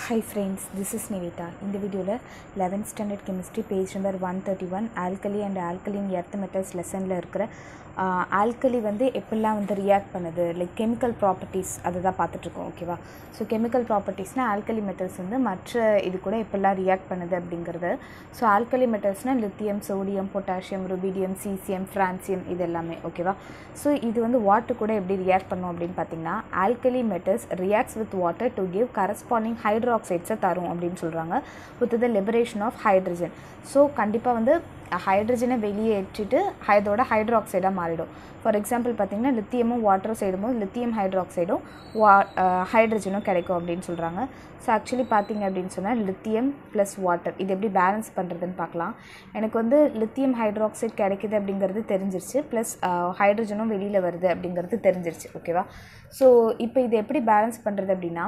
high friends this is Nivitha இந்த வீடியோவில் eleventh standard chemistry page number one thirty one alkali and alkaline earth metals லெசனில் இருக்கிற alkali வந்து எப்படிலாம் வந்து ரியாக்ட் பண்ணுது லைக் கெமிக்கல் ப்ராப்பர்ட்டிஸ் அதை தான் பார்த்துட்ருக்கோம் ஓகேவா ஸோ கெமிக்கல் ப்ராப்பர்ட்டிஸ்னால் ஆல்கலி மெட்டல்ஸ் வந்து மற்ற இது கூட எப்படிலாம் ரியாக்ட் பண்ணுது அப்படிங்கிறது ஸோ ஆல்கலி மெட்டல்ஸ்னால் lithium sodium potassium rubidium caesium francium இது எல்லாமே ஓகேவா ஸோ இது வந்து வாட்டர் கூட எப்படி ரியாக்ட் பண்ணும் அப்படின்னு பார்த்தீங்கன்னா alkali metals reacts with water to give corresponding ஹைட்ராக்சைட்ஸை தரும் அப்படின்னு சொல்கிறாங்க with the liberation of hydrogen so கண்டிப்பாக வந்து ஹைட்ரஜனை வெளியே ஏற்றிட்டு அதோட ஹைட்ராக்சைடாக மாறிடும் ஃபார் எக்ஸாம்பிள் பார்த்திங்கன்னா லித்தியமும் வாட்டரும் போது லித்தியம் ஹைட்ராக்சைடும் வா ஹைட்ரஜனும் கிடைக்கும் அப்படின்னு சொல்கிறாங்க ஸோ ஆக்சுவலி பார்த்தீங்க அப்படின்னு சொன்னால் லித்தியம் ப்ளஸ் வாட்டர் இது எப்படி பேலன்ஸ் பண்ணுறதுன்னு பார்க்கலாம் எனக்கு வந்து லித்தியம் ஹைட்ராக்சைட் கிடைக்குது அப்படிங்கிறது தெரிஞ்சிருச்சு ப்ளஸ் ஹைட்ரஜனும் வெளியில் வருது அப்படிங்கிறது தெரிஞ்சிருச்சு ஓகேவா ஸோ இப்போ இது எப்படி பேலன்ஸ் பண்ணுறது அப்படின்னா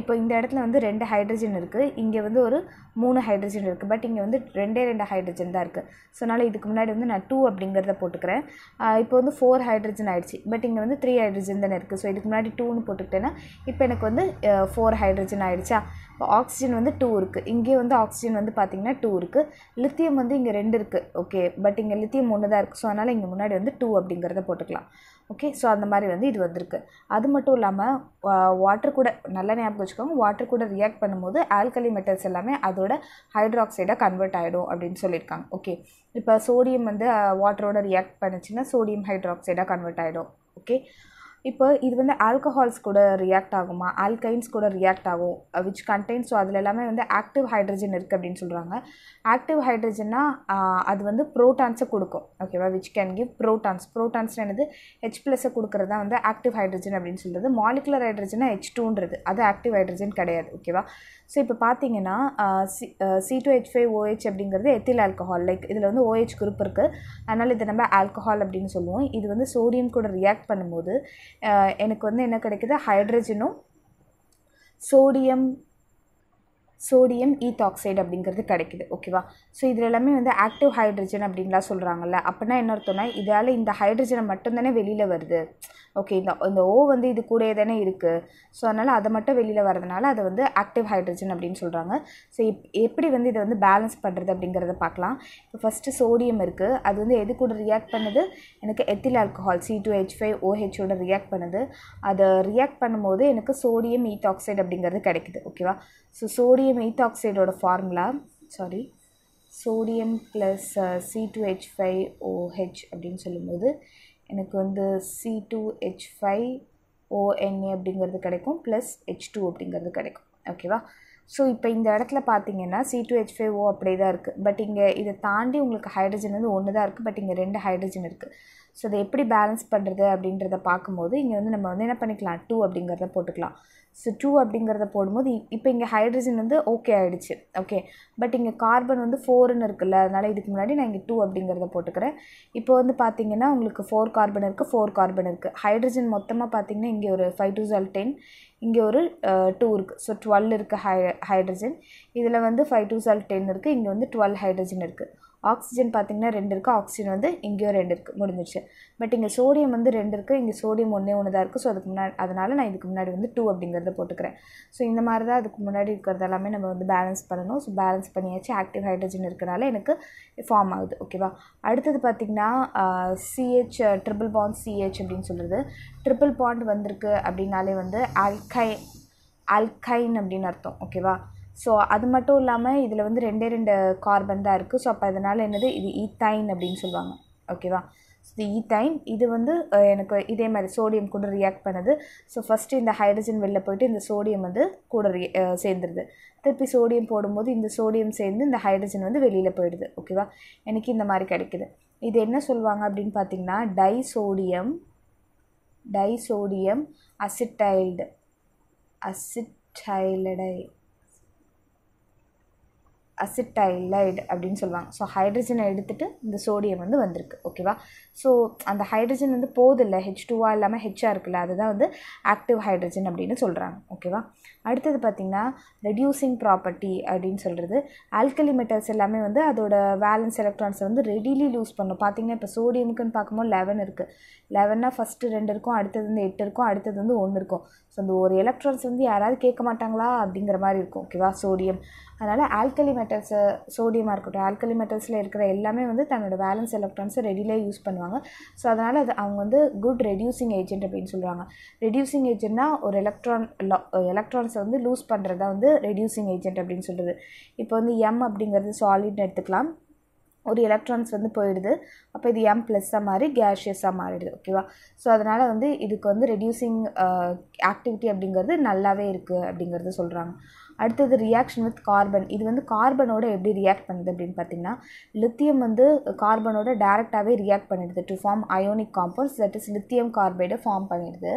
இப்போ இந்த இடத்துல வந்து ரெண்டு ஹைட்ரஜன் இருக்குது இங்கே வந்து ஒரு மூணு ஹைட்ரஜன் இருக்குது பட் இங்கே வந்து ரெண்டே ரெண்டு ஹைட்ரஜன் தான் இருக்குது ஸோ அதனால் இதுக்கு முன்னாடி வந்து நான் டூ அப்படிங்கிறத போட்டுக்கிறேன் இப்போ வந்து ஃபோர் ஹைட்ரஜன் ஆகிடுச்சு பட் இங்கே வந்து த்ரீ ஹைட்ரஜன் தானே இருக்குது ஸோ இதுக்கு முன்னாடி டூன்னு போட்டுக்கிட்டேன்னா இப்போ எனக்கு வந்து ஃபோர் ஹைட்ரஜன் ஆகிடுச்சா இப்போ ஆக்சிஜன் வந்து டூ இருக்குது இங்கே வந்து ஆக்சிஜன் வந்து பார்த்திங்கன்னா டூ இருக்குது லித்தியம் வந்து இங்கே ரெண்டு இருக்குது ஓகே பட் இங்கே லித்தியம் ஒன்று தான் இருக்குது ஸோ அதனால் இங்கே முன்னாடி வந்து டூ அப்படிங்கிறத போட்டுக்கலாம் ஓகே ஸோ அந்த மாதிரி வந்து இது வந்திருக்கு அது மட்டும் இல்லாமல் வாட்டர் கூட நல்ல ஞாபகம் வச்சுக்கோங்க வாட்டர் கூட ரியாக்ட் பண்ணும்போது ஆல்கலி மெட்டல்ஸ் எல்லாமே அதோட ஹைட்ராக்சைடாக கன்வெர்ட் ஆகிடும் அப்படின்னு சொல்லியிருக்காங்க ஓகே இப்போ சோடியம் வந்து வாட்டரோட ரியாக்ட் பண்ணிச்சுன்னா சோடியம் ஹைட்ராக்சைடாக கன்வெர்ட் ஆகிடும் ஓகே இப்போ இது வந்து ஆல்கஹால்ஸ் கூட ரியாக்ட் ஆகுமா ஆல்கைன்ஸ் கூட ரியாக்ட் ஆகும் விச் கண்டெயின் ஸோ அதில் எல்லாமே வந்து ஆக்டிவ் ஹைட்ரஜன் இருக்குது அப்படின்னு சொல்கிறாங்க ஆக்டிவ் ஹைட்ரஜன்னா அது வந்து ப்ரோட்டான்ஸை கொடுக்கும் ஓகேவா which can give protons protons என்னது ஹெச் ப்ளஸ்ஸை கொடுக்குறது தான் வந்து ஆக்டிவ் ஹைட்ரஜன் அப்படின்னு சொல்கிறது மாலிகுலர் ஹைட்ரஜனாக ஹெச் டூன்றது அது ஆக்டிவ் ஹைட்ரஜன் கிடையாது ஓகேவா ஸோ இப்போ பார்த்தீங்கன்னா C C two H five OH அப்படிங்கிறது எத்தில் ஆல்கஹால் லைக் இதில் வந்து ஓஹெச் குரூப் இருக்குது அதனால் இதை நம்ம ஆல்கஹால் அப்படின்னு சொல்லுவோம் இது வந்து சோடியம் கூட ரியாக்ட் பண்ணும்போது எனக்கு வந்து என்ன கிடைக்குது ஹைட்ரஜனும் சோடியம் சோடியம் ஈத்தாக்சைடு அப்படிங்கிறது கிடைக்குது ஓகேவா ஸோ இதில் எல்லாமே வந்து ஆக்டிவ் ஹைட்ரஜன் அப்படின்லாம் சொல்கிறாங்கல்ல அப்படின்னா என்ன அர்த்தம்னா இதால் இந்த ஹைட்ரஜனை தானே வெளியில் வருது ஓகே இந்த இந்த ஓ வந்து இது கூடயே தானே இருக்குது ஸோ அதனால் அதை மட்டும் வெளியில் வரதுனால அதை வந்து ஆக்டிவ் ஹைட்ரஜன் அப்படின்னு சொல்கிறாங்க ஸோ இப் எப்படி வந்து இதை வந்து பேலன்ஸ் பண்ணுறது அப்படிங்கிறத பார்க்கலாம் இப்போ ஃபஸ்ட்டு சோடியம் இருக்குது அது வந்து எது கூட ரியாக்ட் பண்ணுது எனக்கு ethyl alcohol C two H five ஓஹெச்சோட ரியாக்ட் பண்ணுது அதை ரியாக்ட் பண்ணும்போது எனக்கு சோடியம் ஆக்சைடு அப்படிங்கிறது கிடைக்குது ஓகேவா ஸோ சோடியம் சோடியம் எய்த் ஆக்சைடோட formula sorry sodium plus C two H five OH அப்படின்னு சொல்லும்போது எனக்கு வந்து C two H five O N A அப்படிங்கிறது கிடைக்கும் ப்ளஸ் ஹெச் டூ அப்படிங்கிறது கிடைக்கும் ஓகேவா ஸோ இப்போ இந்த இடத்துல பார்த்தீங்கன்னா C two H five O அப்படியே தான் இருக்குது பட் இங்கே இதை தாண்டி உங்களுக்கு ஹைட்ரஜன் வந்து ஒன்று தான் இருக்குது பட் இங்கே ரெண்டு ஹைட்ரஜன் இருக்குது ஸோ அதை எப்படி பேலன்ஸ் பண்ணுறது அப்படின்றத பார்க்கும்போது இங்கே வந்து நம்ம வந்து என்ன பண்ணிக்கலாம் டூ அப்படிங்கிறத போட்டுக்கலாம் ஸோ டூ அப்படிங்கிறத போடும்போது இப்போ இங்கே ஹைட்ரஜன் வந்து ஓகே ஆகிடுச்சு ஓகே பட் இங்கே கார்பன் வந்து ஃபோர்னு இருக்குல்ல அதனால் இதுக்கு முன்னாடி நான் இங்கே டூ அப்படிங்கிறத போட்டுக்கிறேன் இப்போ வந்து பார்த்தீங்கன்னா உங்களுக்கு ஃபோர் கார்பன் இருக்குது ஃபோர் கார்பன் இருக்குது ஹைட்ரஜன் மொத்தமாக பார்த்தீங்கன்னா இங்கே ஒரு ஃபைவ் டூ ஜல் டென் இங்கே ஒரு டூ இருக்குது ஸோ டுவெல் இருக்குது ஹை ஹைட்ரஜன் இதில் வந்து ஃபைவ் டூ ஜல் டென் இருக்குது இங்கே வந்து டுவெல் ஹைட்ரஜன் இருக்குது ஆக்சிஜன் பார்த்திங்கன்னா ரெண்டு இருக்குது ஆக்சிஜன் வந்து இங்கேயும் ரெண்டு இருக்குது முடிஞ்சிருச்சு பட் இங்கே சோடியம் வந்து ரெண்டு இருக்குது இங்கே சோடியம் ஒன்றே ஒன்று தான் இருக்குது ஸோ அதுக்கு முன்னாடி அதனால் நான் இதுக்கு முன்னாடி வந்து டூ அப்படிங்கிறத போட்டுக்கிறேன் ஸோ இந்த மாதிரி தான் அதுக்கு முன்னாடி இருக்கிறது எல்லாமே நம்ம வந்து பேலன்ஸ் பண்ணணும் ஸோ பேலன்ஸ் பண்ணியாச்சு ஆக்டிவ் ஹைட்ரஜன் இருக்கிறனால எனக்கு ஃபார்ம் ஆகுது ஓகேவா அடுத்தது பார்த்திங்கன்னா சிஹெச் ட்ரிபிள் பாண்ட் சிஹெச் அப்படின்னு சொல்கிறது ட்ரிபிள் பாண்ட் வந்திருக்கு அப்படின்னாலே வந்து அல்கை ஆல்கைன் அப்படின்னு அர்த்தம் ஓகேவா ஸோ அது மட்டும் இல்லாமல் இதில் வந்து ரெண்டே ரெண்டு கார்பன் தான் இருக்குது ஸோ அப்போ அதனால் என்னது இது ஈத்தைன் அப்படின்னு சொல்லுவாங்க ஓகேவா இது ஈத்தைன் இது வந்து எனக்கு இதே மாதிரி சோடியம் கூட ரியாக்ட் பண்ணுது ஸோ ஃபஸ்ட்டு இந்த ஹைட்ரஜன் வெளில போயிட்டு இந்த சோடியம் வந்து கூட ரிய சேர்ந்துருது திருப்பி சோடியம் போடும்போது இந்த சோடியம் சேர்ந்து இந்த ஹைட்ரஜன் வந்து வெளியில் போயிடுது ஓகேவா எனக்கு இந்த மாதிரி கிடைக்குது இது என்ன சொல்லுவாங்க அப்படின்னு பார்த்தீங்கன்னா டைசோடியம் டைசோடியம் அசிட்டைல்டு அசிட்டைலடை அசிட்டைலைடு அப்படின்னு சொல்லுவாங்க ஸோ ஹைட்ரஜனை எடுத்துகிட்டு இந்த சோடியம் வந்து வந்திருக்கு ஓகேவா ஸோ அந்த ஹைட்ரஜன் வந்து இல்லை ஹெச் டூவாக இல்லாமல் ஹெச்ஆ இருக்குல்ல அதுதான் வந்து ஆக்டிவ் ஹைட்ரஜன் அப்படின்னு சொல்கிறாங்க ஓகேவா அடுத்தது பார்த்திங்கன்னா ரெடியூசிங் ப்ராப்பர்ட்டி அப்படின்னு சொல்கிறது ஆல்கலி மெட்டல்ஸ் எல்லாமே வந்து அதோட வேலன்ஸ் எலக்ட்ரான்ஸை வந்து ரெடிலி லூஸ் பண்ணும் பார்த்திங்கன்னா இப்போ சோடியமுக்குன்னு பார்க்கும்போது லெவன் இருக்குது லெவன்னா ஃபஸ்ட்டு ரெண்டு இருக்கும் அடுத்தது வந்து எட்டு இருக்கும் அடுத்தது வந்து ஒன்று இருக்கும் ஸோ அந்த ஒரு எலக்ட்ரான்ஸ் வந்து யாராவது கேட்க மாட்டாங்களா அப்படிங்கிற மாதிரி இருக்கும் ஓகேவா சோடியம் அதனால் ஆல்கலி மெட்டல் மெட்டல்ஸு சோடியமாக இருக்கட்டும் ஆல்கலி மெட்டல்ஸில் இருக்கிற எல்லாமே வந்து தன்னோட பேலன்ஸ் எலக்ட்ரான்ஸை ரெடிலே யூஸ் பண்ணுவாங்க ஸோ அதனால் அது அவங்க வந்து குட் ரெடியூசிங் ஏஜென்ட் அப்படின்னு சொல்லுவாங்க ரெடியூசிங் ஏஜென்ட்னா ஒரு எலக்ட்ரான் எலக்ட்ரான்ஸை வந்து லூஸ் பண்ணுறதா வந்து ரெடியூசிங் ஏஜென்ட் அப்படின்னு சொல்கிறது இப்போ வந்து எம் அப்படிங்கிறது சாலிட்னு எடுத்துக்கலாம் ஒரு எலக்ட்ரான்ஸ் வந்து போயிடுது அப்போ இது எம் ப்ளஸ்ஸாக மாறி கேஷியஸாக மாறிடுது ஓகேவா ஸோ அதனால் வந்து இதுக்கு வந்து ரெடியூசிங் ஆக்டிவிட்டி uh, அப்படிங்கிறது நல்லாவே இருக்குது அப்படிங்கிறது சொல்கிறாங்க அடுத்தது ரியாக்ஷன் வித் கார்பன் இது வந்து கார்பனோட எப்படி ரியாக்ட் பண்ணுது அப்படின்னு பார்த்தீங்கன்னா லித்தியம் வந்து கார்பனோட டேரெக்டாகவே ரியாக்ட் பண்ணிடுது to form ionic compounds that is lithium கார்பைடை ஃபார்ம் பண்ணிடுது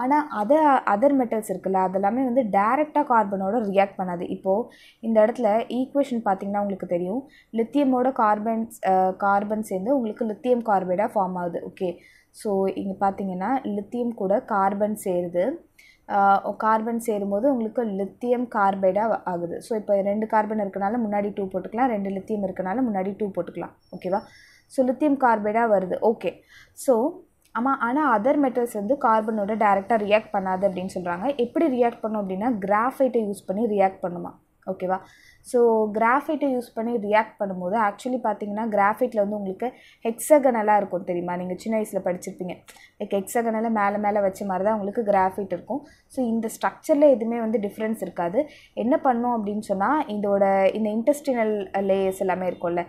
ஆனால் அதர் அதர் மெட்டல்ஸ் இருக்குல்ல அதெல்லாமே வந்து டேரெக்டாக கார்பனோட ரியாக்ட் பண்ணாது இப்போது இந்த இடத்துல ஈக்குவேஷன் பார்த்திங்கன்னா உங்களுக்கு தெரியும் லித்தியமோட கார்பன்ஸ் கார்பன் சேர்ந்து உங்களுக்கு லித்தியம் கார்பைடாக ஃபார்ம் ஆகுது ஓகே ஸோ இங்கே பார்த்தீங்கன்னா லித்தியம் கூட கார்பன் சேருது கார்பன் சேரும்போது உங்களுக்கு லித்தியம் கார்பைடாக ஆகுது ஸோ இப்போ ரெண்டு கார்பன் இருக்கனால முன்னாடி டூ போட்டுக்கலாம் ரெண்டு லித்தியம் இருக்கனால முன்னாடி டூ போட்டுக்கலாம் ஓகேவா ஸோ லித்தியம் கார்பைடாக வருது ஓகே ஸோ ஆமாம் ஆனால் அதர் மெட்டல்ஸ் வந்து கார்பனோட டேரெக்டாக ரியாக்ட் பண்ணாது அப்படின்னு சொல்கிறாங்க எப்படி ரியாக்ட் பண்ணும் அப்படின்னா கிராஃபைட்டை யூஸ் பண்ணி ரியாக்ட் பண்ணுமா ஓகேவா ஸோ கிராஃபைட்டை யூஸ் பண்ணி ரியாக்ட் பண்ணும்போது ஆக்சுவலி பார்த்தீங்கன்னா கிராஃபைட்டில் வந்து உங்களுக்கு ஹெக்ஸகனலாக இருக்கும் தெரியுமா நீங்கள் சின்ன வயசில் படிச்சிருப்பீங்க லைக் ஹெக்ஸகனலாக மேலே மேலே வச்ச மாதிரி தான் உங்களுக்கு கிராஃபைட் இருக்கும் ஸோ இந்த ஸ்ட்ரக்சரில் எதுவுமே வந்து டிஃப்ரென்ஸ் இருக்காது என்ன பண்ணோம் அப்படின்னு சொன்னால் இதோட இந்த இன்டெஸ்டினல் லேயர்ஸ் எல்லாமே இருக்கும்ல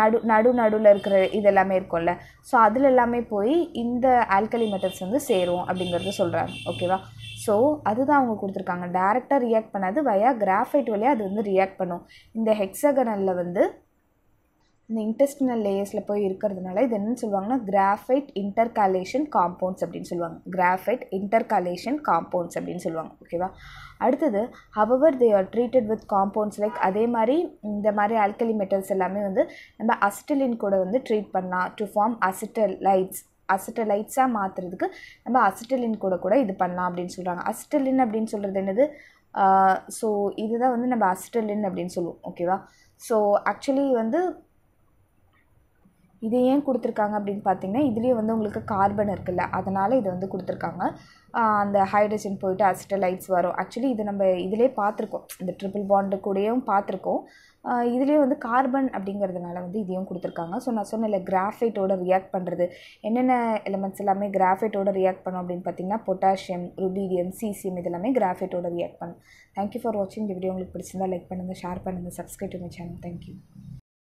நடு நடு நடுவில் இருக்கிற இது எல்லாமே இருக்கும்ல ஸோ அதில் எல்லாமே போய் இந்த ஆல்கலி மெட்டல்ஸ் வந்து சேரும் அப்படிங்கிறத சொல்கிறாங்க ஓகேவா ஸோ அதுதான் அவங்க கொடுத்துருக்காங்க டேரெக்டாக ரியாக்ட் பண்ணாது வயா கிராஃபைட் வழியாக அது வந்து ரியாக்ட் பண்ணும் இந்த ஹெக்ஸகனலில் வந்து இந்த இன்டெஸ்டினல் லேயர்ஸில் போய் இருக்கிறதுனால இது என்ன சொல்லுவாங்கன்னா கிராஃபைட் இன்டர்காலேஷன் காம்பவுண்ட்ஸ் அப்படின்னு சொல்லுவாங்க கிராஃபைட் இன்டர்காலேஷன் காம்பவுண்ட்ஸ் அப்படின்னு சொல்லுவாங்க ஓகேவா அடுத்தது however they are treated with compounds like அதே மாதிரி இந்த மாதிரி ஆல்கலி மெட்டல்ஸ் எல்லாமே வந்து நம்ம அசிட்டலின் கூட வந்து ட்ரீட் பண்ணலாம் டு ஃபார்ம் அசிட்டலைட்ஸ் அசிட்டலைட்ஸாக மாற்றுறதுக்கு நம்ம அசிட்டலின் கூட கூட இது பண்ணலாம் அப்படின்னு சொல்கிறாங்க அசிட்டலின் அப்படின்னு சொல்கிறது என்னது ஸோ இதுதான் வந்து நம்ம அசிட்டலின் அப்படின்னு சொல்லுவோம் ஓகேவா ஸோ ஆக்சுவலி வந்து இது ஏன் கொடுத்துருக்காங்க அப்படின்னு பார்த்தீங்கன்னா இதுலேயே வந்து உங்களுக்கு கார்பன் இருக்குல்ல அதனால் இதை வந்து கொடுத்துருக்காங்க அந்த ஹைட்ரஜன் போயிட்டு அசிட்டலைட்ஸ் வரும் ஆக்சுவலி இது நம்ம இதிலே பார்த்துருக்கோம் இந்த ட்ரிபிள் பாண்டு கூடயும் பார்த்துருக்கோம் இதுலேயே வந்து கார்பன் அப்படிங்கிறதுனால வந்து இதையும் கொடுத்துருக்காங்க ஸோ நான் இல்லை கிராஃபைட்டோட ரியாக்ட் பண்ணுறது என்னென்ன எலிமெண்ட்ஸ் எல்லாமே கிராஃபைட்டோட ரியாக்ட் பண்ணும் அப்படின்னு பார்த்தீங்கன்னா பொட்டாசியம் ருபீடியம் சிசியம் இதெல்லாமே கிராஃபைட்டோட ரியாக்ட் பண்ணும் தேங்க்யூ ஃபார் வாட்சிங் இந்த வீடியோ உங்களுக்கு பிடிச்சிருந்தா லைக் பண்ணுங்கள் ஷேர் பண்ணுங்கள் subscribe to my channel thank you